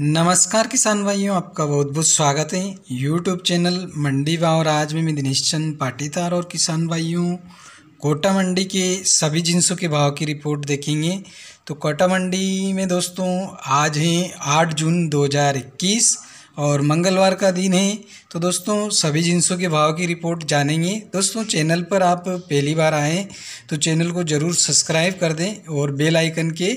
नमस्कार किसान भाइयों आपका बहुत बहुत स्वागत है यूट्यूब चैनल मंडी भाव और में मैं दिनेश चंद पाटीदार और किसान भाइयों कोटा मंडी के सभी जिनसों के भाव की रिपोर्ट देखेंगे तो कोटा मंडी में दोस्तों आज है 8 जून 2021 और मंगलवार का दिन है तो दोस्तों सभी जिनसों के भाव की रिपोर्ट जानेंगे दोस्तों चैनल पर आप पहली बार आएँ तो चैनल को ज़रूर सब्सक्राइब कर दें और बेलाइकन के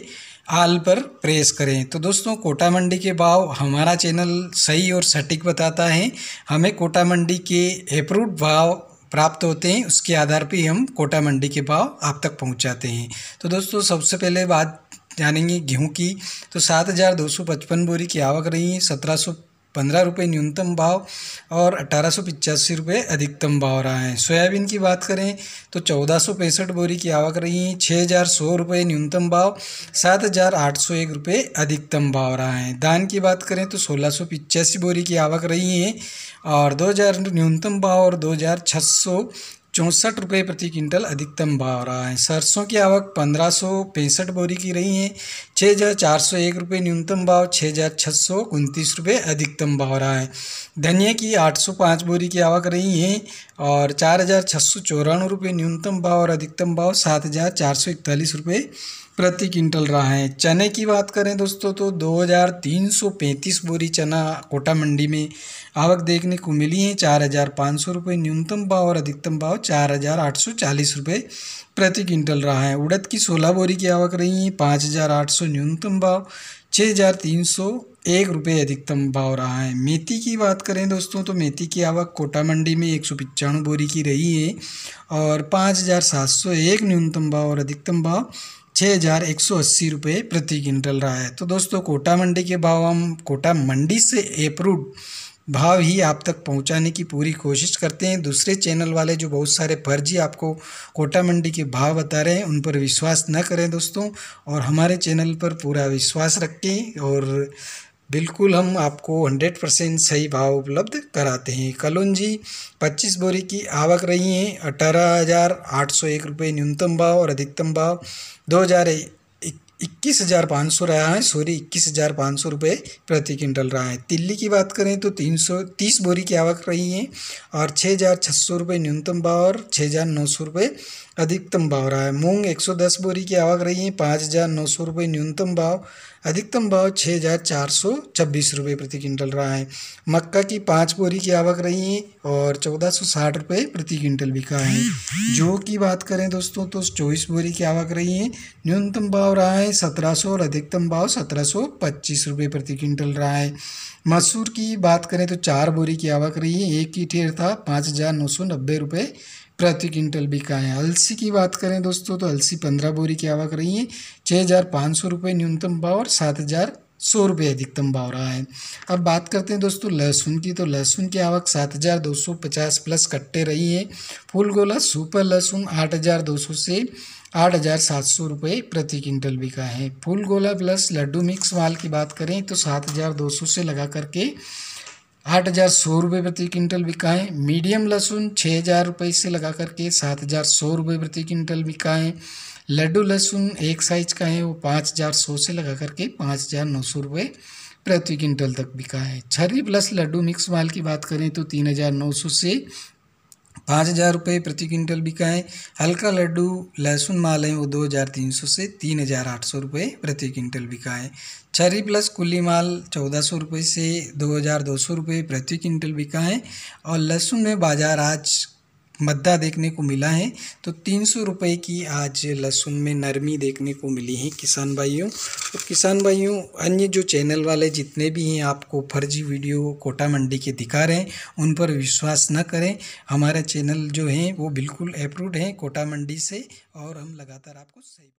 आल पर प्रेस करें तो दोस्तों कोटा मंडी के भाव हमारा चैनल सही और सटीक बताता है हमें कोटा मंडी के अप्रूव्ड भाव प्राप्त होते हैं उसके आधार पर हम कोटा मंडी के भाव आप तक पहुंचाते हैं तो दोस्तों सबसे पहले बात जानेंगे गेहूं की तो सात हज़ार दो सौ पचपन बोरी की आवक रही है सत्रह सौ पंद्रह रुपये न्यूनतम भाव और अठारह सौ पिचासी रुपये अधिकतम भाव रहा है सोयाबीन की बात करें तो चौदह सौ पैंसठ बोरी की आवक रही है छः हज़ार सौ रुपये न्यूनतम भाव सात हज़ार आठ सौ एक रुपये अधिकतम भाव रहा है धान की बात करें तो सोलह सौ पिचासी बोरी की आवक रही है और दो हज़ार न्यूनतम भाव और दो हज़ार छः सौ चौंसठ रुपये प्रति क्विंटल अधिकतम भाव रहा है सरसों की आवक पंद्रह सौ पैंसठ बोरी की रही है छः हज़ार चार सौ एक रुपये न्यूनतम भाव छः हज़ार छः सौ उनतीस रुपये अधिकतम भाव रहा है धनिया की आठ सौ पाँच बोरी की आवक रही है और चार हज़ार छः सौ चौरानवे रुपये न्यूनतम भाव और अधिकतम भाव सात हज़ार चार सौ इकतालीस रुपये प्रति क्विंटल रहा है चने की बात करें दोस्तों तो दो हज़ार तीन सौ पैंतीस बोरी चना कोटा मंडी में आवक देखने को मिली है चार हज़ार पाँच सौ रुपये न्यूनतम भाव और अधिकतम भाव चार हज़ार आठ सौ चालीस रुपये प्रति क्विंटल रहा है उड़द की सोलह बोरी की आवक रही है पाँच हज़ार आठ सौ न्यूनतम भाव छः हज़ार तीन सौ एक रुपये अधिकतम भाव रहा है मेथी की बात करें दोस्तों तो मेथी की आवक कोटा मंडी में एक सौ पचानवे बोरी की रही है और पाँच हज़ार सात सौ एक न्यूनतम भाव और अधिकतम भाव छः हज़ार एक सौ अस्सी रुपये प्रति क्विंटल रहा है तो दोस्तों कोटा मंडी के भाव हम कोटा मंडी से अप्रूव भाव ही आप तक पहुंचाने की पूरी कोशिश करते हैं दूसरे चैनल वाले जो बहुत सारे फर्जी आपको कोटा मंडी के भाव बता रहे हैं उन पर विश्वास न करें दोस्तों और हमारे चैनल पर पूरा विश्वास रखें और बिल्कुल हम आपको 100 परसेंट सही भाव उपलब्ध कराते हैं जी पच्चीस बोरी की आवक रही है अठारह हज़ार आठ सौ एक रुपये न्यूनतम भाव और अधिकतम भाव दो हज़ार इक्कीस हज़ार पाँच सौ रहा है सॉरी इक्कीस हज़ार पाँच सौ रुपये प्रति क्विंटल रहा है तिल्ली की बात करें तो तीन सौ तीस बोरी की आवक रही है और छः हज़ार छः सौ रुपये न्यूनतम भाव और छः हज़ार नौ सौ रुपये अधिकतम भाव रहा है मूंग एक सौ दस बोरी की आवक रही है पाँच हज़ार नौ सौ रुपये न्यूनतम भाव अधिकतम भाव छः हज़ार चार सौ छब्बीस रुपये प्रति क्विंटल रहा है मक्का की पाँच बोरी की आवक रही है और चौदह सौ साठ रुपये प्रति क्विंटल बिका है जो की बात करें दोस्तों तो चौबीस बोरी की आवक रही है न्यूनतम भाव रहा है है सत्रह सौ और अधिकतम भाव सत्रह सौ पच्चीस रुपये प्रति क्विंटल रहा है मसूर की बात करें तो चार बोरी की आवक रही है एक ही ठेर था पाँच हज़ार नौ सौ नब्बे रुपये प्रति क्विंटल बिका है अलसी की बात करें दोस्तों तो अलसी पंद्रह बोरी की आवक रही है छः हज़ार पाँच सौ रुपये न्यूनतम भाव और सात हज़ार सौ रुपये अधिकतम भाव रहा है अब बात करते हैं दोस्तों लहसुन की तो लहसुन की आवक सात हज़ार दो सौ पचास प्लस कट्टे रही है फूल गोला सुपर लहसुन आठ हज़ार दो सौ से आठ हज़ार सात सौ रुपये प्रति क्विंटल बिका है फूल गोला प्लस लड्डू मिक्स माल की बात करें तो सात हज़ार दो सौ से लगा करके आठ हज़ार सौ रुपये प्रति क्विंटल बिका है मीडियम लहसुन छः हज़ार रुपये से लगा करके सात हज़ार सौ रुपये प्रति क्विंटल बिका है लड्डू लहसुन एक साइज का है वो पाँच हज़ार सौ से लगा करके पाँच हज़ार नौ सौ रुपये प्रति क्विंटल तक बिका है छरी प्लस लड्डू मिक्स माल की बात करें तो तीन हज़ार नौ सौ से पाँच हज़ार रुपये प्रति क्विंटल बिकाएँ हल्का लड्डू लहसुन माल हैं वो दो हज़ार तीन सौ से तीन हज़ार आठ सौ रुपये प्रति क्विंटल बिकाएँ छरी प्लस कुल्ली माल चौदह सौ रुपये से दो हज़ार दो सौ रुपये प्रति क्विंटल बिकाएँ और लहसुन में बाज़ार आज मद्दा देखने को मिला है तो तीन सौ रुपये की आज लहसुन में नरमी देखने को मिली है किसान भाइयों और तो किसान भाइयों अन्य जो चैनल वाले जितने भी हैं आपको फर्जी वीडियो कोटा मंडी के दिखा रहे हैं उन पर विश्वास न करें हमारा चैनल जो है वो बिल्कुल अप्रूव्ड है कोटा मंडी से और हम लगातार आपको सही